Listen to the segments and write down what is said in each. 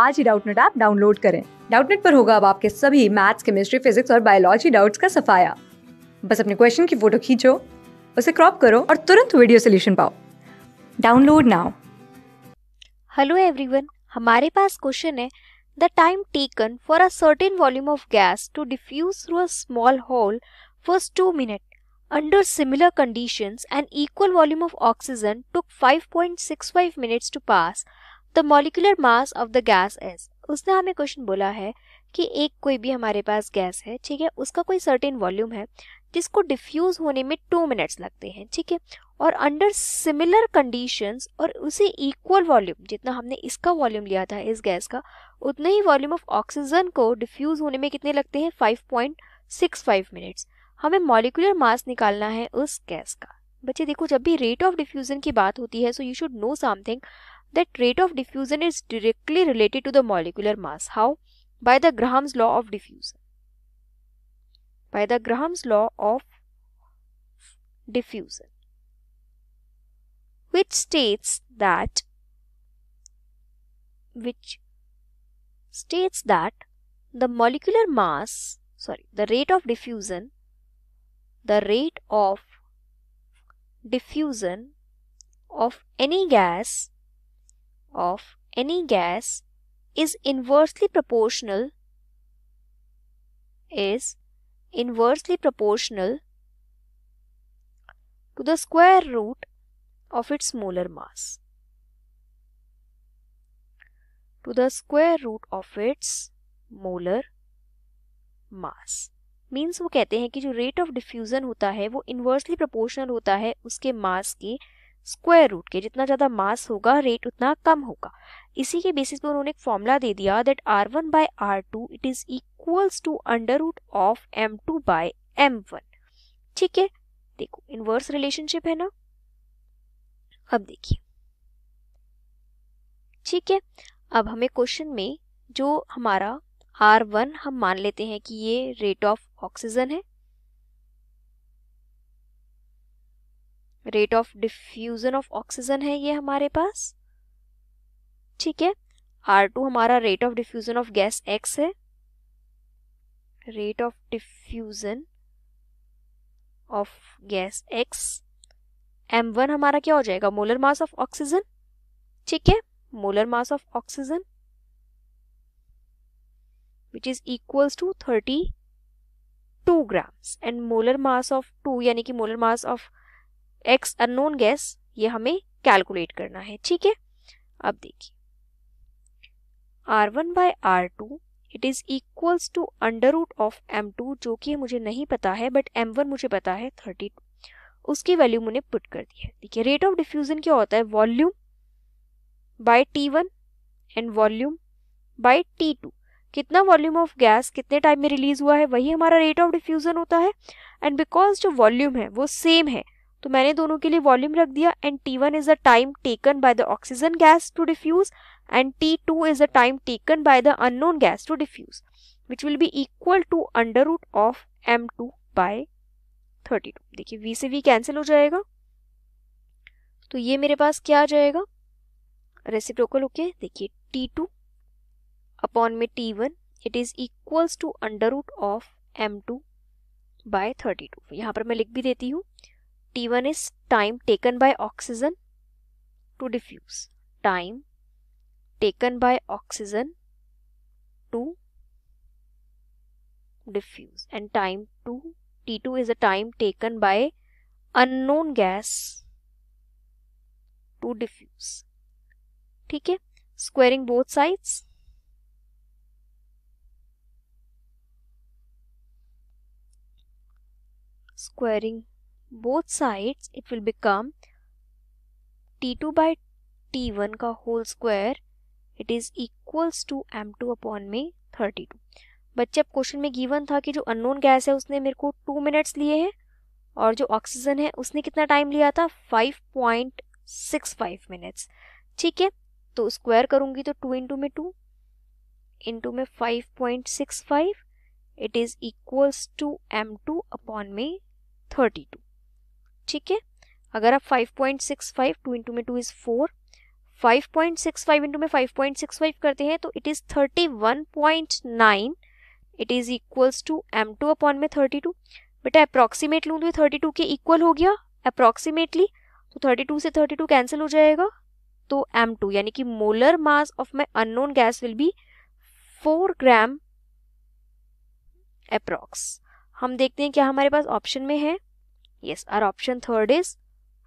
आज ही Doubtnut app download करें डाउटनेट पर होगा अब आपके सभी मैथ्स केमिस्ट्री फिजिक्स और बायोलॉजी डाउट्स का सफाया बस अपने क्वेश्चन की फोटो खींचो उसे क्रॉप करो और तुरंत वीडियो सोल्यूशन पाओ डाउनलोड नाउ हेलो एवरीवन हमारे पास क्वेश्चन है the time taken for a certain volume of gas to diffuse through a small hole for two minute under similar conditions an equal volume of oxygen took 5.65 minutes to pass the molecular mass of the gas is उसने हमें question बोला है कि एक कोई भी हमारे पास gas है ठीक है उसका कोई सर्टेन वॉल्यूम है जिसको डिफ्यूज होने में टू मिनट्स लगते हैं ठीक है और अंडर सिमिलर कंडीशंस और उसे इक्वल वॉल्यूम जितना हमने इसका वॉल्यूम लिया था इस गैस का उतना ही वॉल्यूम ऑफ ऑक्सीजन को डिफ्यूज होने में कितने लगते हैं 5.65 मिनट्स हमें मॉलिकुलर मास निकालना है उस गैस का बच्चे देखो जब भी रेट ऑफ डिफ्यूजन की बात होती है so you should know something that rate of diffusion is directly related to the molecular mass. How? By the Graham's law of diffusion. By the Graham's law of diffusion, which states that which states that the molecular mass, sorry, the rate of diffusion, the rate of diffusion of any gas of any gas is inversely proportional is inversely proportional to the square root of its molar mass to the square root of its molar mass means wo kehte hain ki jo rate of diffusion hota hai wo inversely proportional hota hai uske mass ke square root के जितना ज़्यादा मास होगा rate उतना कम होगा इसी के basis पर उन्होंने एक फॉर्मूला दे दिया that R one by R two it is equals to under root of M two by M one ठीक है देखो इनवर्स रिलेशनशिप है ना अब देखिए ठीक है अब हमें क्वेश्चन में जो हमारा आर वन हम मान लेते हैं कि ये रेट ऑफ ऑक्सीजन है rate of diffusion of oxygen है ये हमारे पास ठीक है आर टू हमारा rate of diffusion of gas X है rate of diffusion of gas M one हमारा क्या हो जाएगा मोलर मास ऑफ ऑक्सीजन ठीक है molar mass of oxygen which is equals to thirty two grams and molar mass of two यानी कि molar mass of X unknown gas ये हमें कैलकुलेट करना है ठीक है अब देखिए R one by R two it is equals to under root of M two जो कि मुझे नहीं पता है बट एम वन मुझे पता है थर्टी टू उसकी वैल्यू मैंने पुट कर दी है देखिए रेट ऑफ डिफ्यूज़न क्या होता है volume by T one and volume by T two कितना वॉल्यूम ऑफ गैस कितने टाइम में रिलीज हुआ है वही हमारा रेट ऑफ डिफ्यूज़न होता है एंड बिकॉज जो वॉल्यूम है वो सेम है तो मैंने दोनों के लिए वॉल्यूम रख दिया and T one is the time taken by the oxygen gas to diffuse and T two is a time taken by the unknown gas to diffuse which will be equal to under root of M two by thirty two देखिए V से V cancel हो जाएगा तो ये मेरे पास क्या आ जाएगा रेसिप्रोकल ओके देखिए टी टू अपॉन में T one it is equals to under root of M two by thirty two यहाँ पर मैं लिख भी देती हूँ T1 is time taken by oxygen to diffuse. Time taken by oxygen to diffuse and time 2 T2 is the time taken by unknown gas to diffuse. ठीक है squaring both sides. Squaring both sides it will become t2 by t1 का whole square it is equals to M two upon में thirty two बच्चे अब question में given था कि जो अननोन गैस है उसने मेरे को टू मिनट्स लिए हैं और जो ऑक्सीजन है उसने कितना टाइम लिया था five point six five minutes ठीक है तो स्क्वायर करूंगी तो टू इंटू में टू इंटू में five point six five it is equals to M two upon में थर्टी टू ठीक है अगर आप 5.65 point six five two into में two is four five point six five into में फाइव पॉइंट सिक्स फाइव करते हैं तो it is thirty one point nine it is equals to M two upon में थर्टी टू बेटा approximate लूँ तो ये थर्टी टू के इक्वल हो गया अप्रॉक्सीमेटली तो थर्टी टू से थर्टी टू कैंसिल हो जाएगा तो एम टू यानी कि molar mass of my unknown gas will be four gram approx हम देखते हैं क्या हमारे पास ऑप्शन में है Yes, our option third is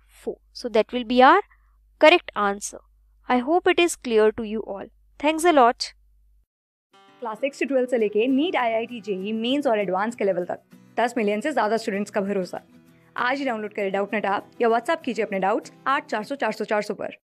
4. So that will be our correct answer. I hope it is clear to you all. Thanks a lot. Class six twelfth से लेके NEET I I T JEE Mains और advance के level तक दस million से ज़्यादा students का भरोसा आज ही डाउनलोड करें डाउट नेट आप या व्हाट्सअप कीजिए अपने डाउट्स आठ चार सौ चार सौ चार सौ पर